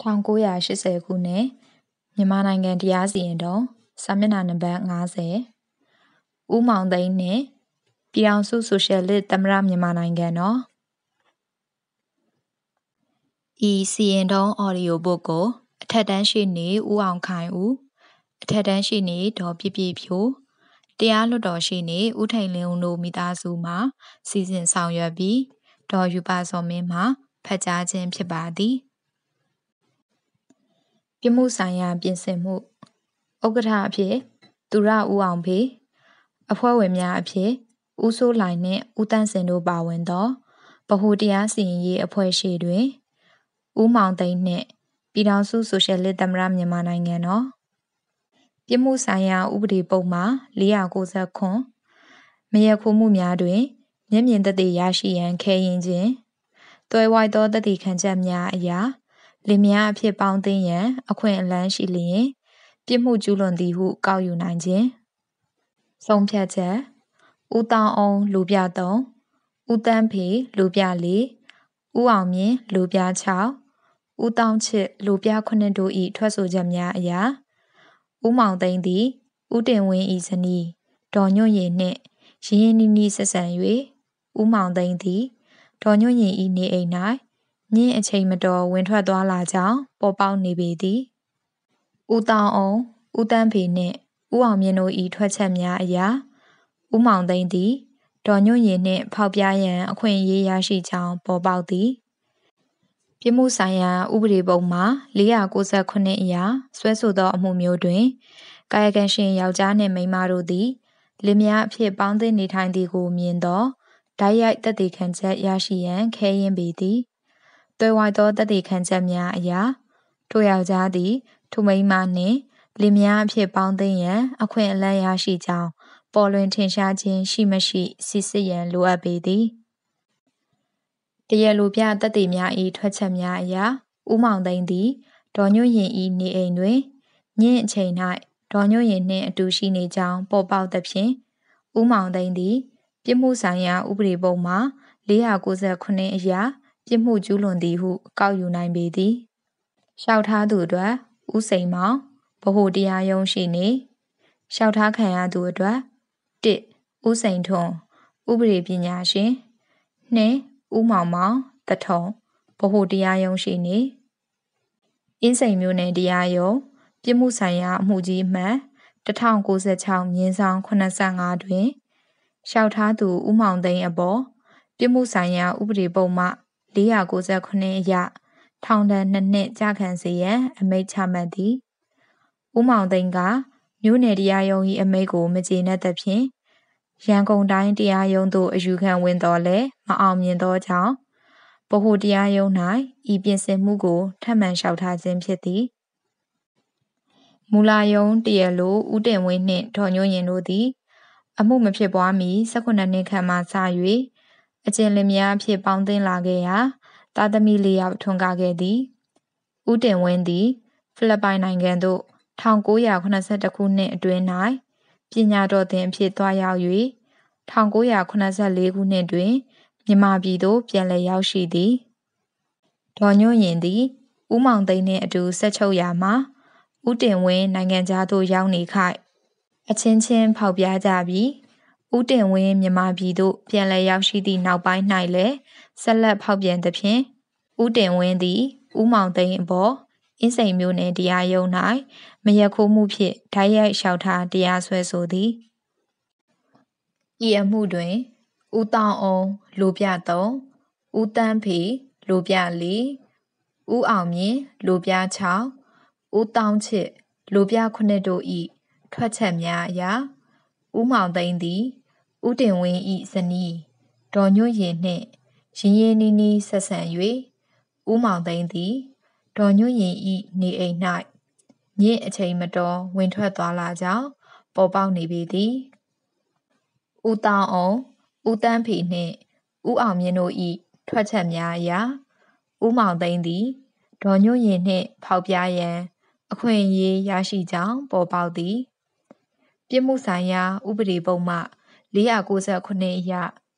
1980ခုနှစ်၊မြန်မာနိုင်ငံတရားစီရင်ထုံးစာမျက်နှာနံပါတ်50ဦးမောင်သိန်းနှင့်ပြည်ထောင်စုဆိုရှယ်လစ်သမ္မတမြန်မာနိုင်ငံတော်၏စီရင်ထုံးအော်ဒီယိုဘုတ်ကိုအထက်တန်းရှေ့နေဦးအောင်ခိုင်ဦး၊အထက်တန်းရှေ့နေဒေါ်ပြည့်ပြည့်ဖြိုး၊တရားလွှတ်တော်ရှေ့နေဦးထိန်လင်းဦးတို့မိသားစုမှ စီစဉ်ဆောင်ရွက်ပြီးဒေါ်ရူပါဇော်မင်းမှဖတ်ကြားခြင်းဖြစ်ပါသည်။ပြမှုဆိုင်ရာပြင်ဆင်မှုဥက္ကဋ္ဌအဖြစ်သူရဦးအောင်ဖေအဖွဲ့ဝင်များအဖြစ်ဦးစိုးလိုင်နှင့်ဦးတန်းစင်တို့ပါဝင်သောဗဟုတရားစီရင်ရေးအဖွဲ့ရှိတွင်ဦးမောင်သိန်းနှင့်ပြည်ထောင်စုဆိုရှယ်လစ်သမရမြန်မာနိုင်ငံတော်ပြမှုဆိုင်ရာဥပဒေပုံမှာ469မရခိုမှုများတွင် မျက်မြင်သက်သေရရှိရန် ခဲရင်ခြင်းတွဲဝိုက်သောသက်သေခံချက်များအရာလင်မယားအဖြစ်ပေါင်းသင်းရန်အခွင့်အလမ်းရှိလျင် ပြစ်မှုကျူးလွန်သည်ဟုကောက်ယူနိုင်ခြင်းဆုံးဖြတ်ချက်ဦးတောင်းအောင်လူပြ3ဦးတန်းဖေလူပြ4ဦးအောင်မြင့်လူပြ6ဦးတောင်းချစ်လူပြ9တို့၏ထွက်ဆိုချက်များအရာဦးမောင်သိန်းသည်ဦးတင်ဝင်း၏ဇနီးဒေါ်ညွန့်ရင်နှင့်ရင်းရင်းနှီးနှီးဆက်ဆံ၍ဦးမောင်သိန်းသည်ဒေါ်ညွန့်ရင်၏နေအိမ်၌ညင်းအချိန်မတော်ဝင်ထွက်သွားလာကြောင်းပေါ်ပေါက်နေပေသည်ဦးတောင်အောင်ဦးတန်းဖေနှင့်ဦးအောင်မြင့်တို့၏ထွက်ချက်များအရာဦးမောင်သိန်းသည်ဒေါ်ညွန့်ရင်နှင့် ဖောက်ပြားရန်အခွင့်အရေးရရှိကြောင်းပေါ်ပေါက်သည်ပြမှုဆိုင်ရာဥပဒေပုံမှာ498အရာဆွဲဆိုသောအမှုမျိုးတွင်ကာယကံရှင်ယောက်ျားနှင့်မိန်းမတို့သည်လင်မယားအဖြစ်ပေါင်းသင်းနေထိုင်သည်ကို မြင်သောဓာတ်ရိုက်တည်တည်ခံချက်ရရှိရန်ခဲယဉ်ပေသည်တွေ့ဝိုက်သောတသက်ခံချက်များအရာထိုယောက်ျားသည်ထိုမိန်းမနှင့်လင်မယားအဖြစ်ပေါင်းသိမ်းရန်အခွင့်အလမ်းရရှိကြောင်းပေါ်လွင်ထင်ရှားခြင်းရှိမရှိစစ်စစ်ရန်လိုအပ်ပေသည်တရလူပြတက်တေများ၏ထွက်ချက်များအရာဥမောင်သိန်းသည်ဒေါ်ညွန့်ရင်၏နေအိမ်တွင်ညင့်အချိန်၌ဒေါ်ညွန့်ရင်နှင့်အတူရှိနေကြောင်းပေါ်ပေါက်သဖြင့်ဥမောင်သိန်းသည် ပြစ်မှုဆိုင်ရာ ဥပဒေပုံမှာ498အရာပြစ်မှုကျူးလွန်သည်ဟုအကောက်ယူနိုင်ပေသည်လျှောက်ထားသူအတွက်ဥစိန်မောင်ဗဟုတရားရုံးရှိနေလျှောက်ထားခံရသူအတွက်1ဥစိန်ထွန်းဥပဒေပညာရှင်2ဥမောင်မောင်တထုံဗဟုတရားရုံးရှိနေအင်းစိန်မျိုးနယ်တရားရုံးပြစ်မှုဆိုင်ရာအမှုကြီးမှန်1096မြင်းဆောင်85တွင်လျှောက်ထားသူဥမောင်သိန်းအပေါ်ပြစ်မှုဆိုင်ရာ ဥပဒေပုံမှ498အရထောင်ဒဏ်2နှစ်ကြာခံစေရန်အမိန့်ချမှတ်သည်ဦးမောင်သိန်းကမြို့နယ်တရားရုံး၏အမိန့်ကိုမကျေနပ်သဖြင့်ရန်ကုန်တိုင်းတရားရုံးသို့အယူခံဝင်တော်လဲမအောင်မြင်သောကြောင့်ဗဟိုတရားရုံး၌ဤပြင်ဆင်မှုကိုထပ်မံလျှောက်ထားခြင်းဖြစ်သည်မူလာယုံတရလိုဦးတင်ဝင်းနှင့်ဒေါ်ညိုရင်တို့သည် အမှုမဖြစ်ပွားမီ18နှစ်ခန့်မှစအကျဉ်လင်မယားအဖြစ်ပေါင်းသင်းလာခဲ့ရာသားသမီး၄ယောက်ထွန်းကားခဲ့သည်ဦးတင်ဝင်းသည်ဖိလစ်ပိုင်နိုင်ငံသို့1982ခုနှစ်အတွင်း၌ပညာတော်သင်အဖြစ်သွားရောက်၍1984ခုနှစ်တွင်မြန်မာပြည်သို့ ပြန်လည်ရောက်ရှိသည်ဒေါ်ညွန့်ရင်သည်ဦးမောင်သိန်းနှင့်အတူဆက်ချုပ်ရာမှာဦးတင်ဝင်းနိုင်ငံသားသို့ရောက်နေခိုက်အချင်းချင်းဖောက်ပြားကြပြီးဦးတင်ဝင်းမြန်မာပြည်သို့ပြန်လည်ရောက်ရှိသည့်နောက်ပိုင်း၌လည်းဆက်လက်ဖောက်ပြန်သဖြင့်ဦးတင်ဝင်းသည်ဦးမောင်သိန်းအပေါ်အင်းစိန်မျိုးနယ်တရားရုံး၌မရက်ခိုးမှုဖြင့်ဓာတ်ရိုက်လျှောက်ထားတရားစွဲဆိုသည်ဤအမှုတွင်ဦးတောင်အောင် လိုပြသုံးဦးတန်းဖေလိုပြလေးဦးအောင်မြင့်လိုပြ6ဦးတောင်ချစ်လိုပြ9တို့ဤထွက်ချက်များအရာဦးမောင်သိန်းသည်ဦးတင်ဝင်းဤဇနီးဒေါ်ညွန့်ရင်နှင့်ရင်းရင်းနှီးနှီးဆက်ဆံ၍ဦးမောင်သိန်းသည်ဒေါ်ညွန့်ရင်ဤနေအိမ်၌ညစ်အချိန်မတော်ဝင်ထွက်သွားလာကြောင်း ပေါ်ပေါက်နေပေသည်ဦးတောင်အောင်ဦးတန်းဖီနှင့်ဦးအောင်မြင့်တို့ဤထွက်ချက်များအရာဦးမောင်သိန်းသည်ဒေါ်ညွန့်ရင်နှင့် ဖောက်ပြားရန် အခွင့်အရေးရရှိကြောင်း ပေါ်ပေါက်သည် ပြစ်မှုဆိုင်ရာ ဥပဒေပုံမှ469အရ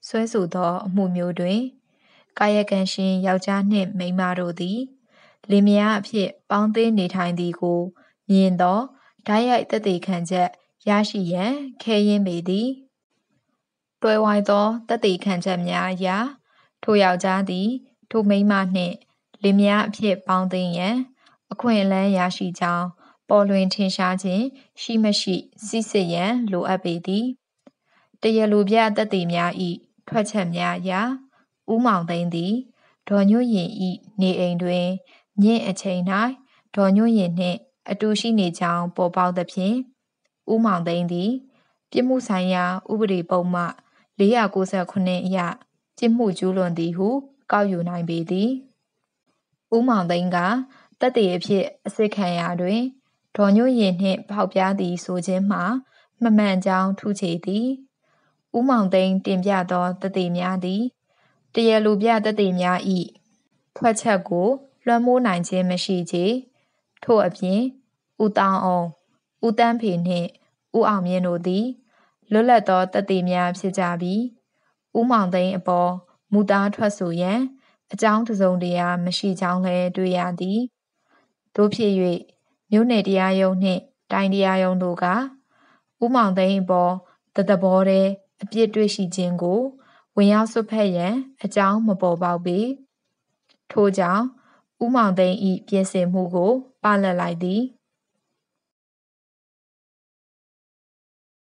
ဆွဲဆိုသောအမှုမျိုးတွင်ကာယကံရှင်ယောက်ျားနှင့်မိန်းမတို့သည်လင်မယားအဖြစ်ပေါင်းသင်းနေထိုင်သည်ကိုမြင်သောဓာတ်ရိုက်တသက်ခံချက် ရရှိရန် ခဲယဉ်ပေသည်တွယ်ဝိုင်သောတသက်ခံချက်များအရာထိုယောက်ျားသည် ထိုမိန်းမနှင့်လင်မယားအဖြစ်ပေါင်းသင်းရန်အခွင့်အလမ်းရရှိကြောင်းပေါ်လွင်ထင်ရှားခြင်း ရှိမရှိစစ်စစ်ရန် လိုအပ်ပေသည်တရလူပြတက်တည်များဤထွက်ချက်များအရာဥမောင်သိန်းသည်ဒေါ်ညွန့်ရင်ဤနေအိမ်တွင်ညင့်အချိန်၌ဒေါ်ညွန့်ရင်နှင့်အတူရှိနေကြောင်းပေါ်ပေါက်သဖြင့်ဥမောင်သိန်းသည် ပြစ်မှုဆိုင်ရာ ဥပဒေပုံမှ498အရပြစ်မှုကျူးလွန်သည်ဟုကောက်ယူနိုင်ပေသည်ဥမောင်သိန်းကတက်တည်အဖြစ်အစစ်ခံရာတွင်ဒေါ်ညွန့်ရင်နှင့်ပေါက်ပြားသည်ဆိုခြင်းမှာမမှန်ကြောင်းထူးခြေသည်ဥမောင်သိန်းတင်ပြသောတသိများသည်တရလူပြတသိများ၏ထွက်ချက်ကိုလွှမ်းမိုးနိုင်ခြင်းမရှိချေထို့အပြင်ဥတောင်းအောင်ဥတန်းဖေနှင့်ဥအောင်မြင့်တို့သည်လွတ်လပ်သောတသိများဖြစ်ကြပြီးဥမောင်သိန်းအပေါ်မူသားထွက်ဆိုရန်အကြောင်းတစုံတရာမရှိကြောင်းလည်းတွေ့ရသည်တို့ဖြစ်၍မြို့နယ်တရားရုံးနှင့်တိုင်းတရားရုံးတို့ကဥမောင်သိန်းအပေါ်တသဘောတည်းအပြစ်တွေ့ရှိခြင်းကိုဝင်ရောက်ဆွတ်ဖက်ရန်အကြောင်းမပေါ်ပေါက်ပေထို့ကြောင့်ဥမောင်သိန်းဤပြင်ဆင်မှုကိုပလတ်လိုက်သည်